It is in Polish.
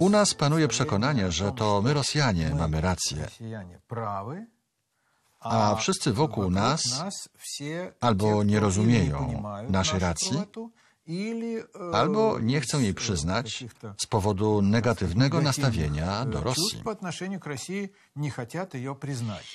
U nas panuje przekonanie, że to my Rosjanie mamy rację, a wszyscy wokół nas albo nie rozumieją naszej racji, e, albo nie chcą jej e, przyznać z powodu negatywnego nastawienia do e, Rosji.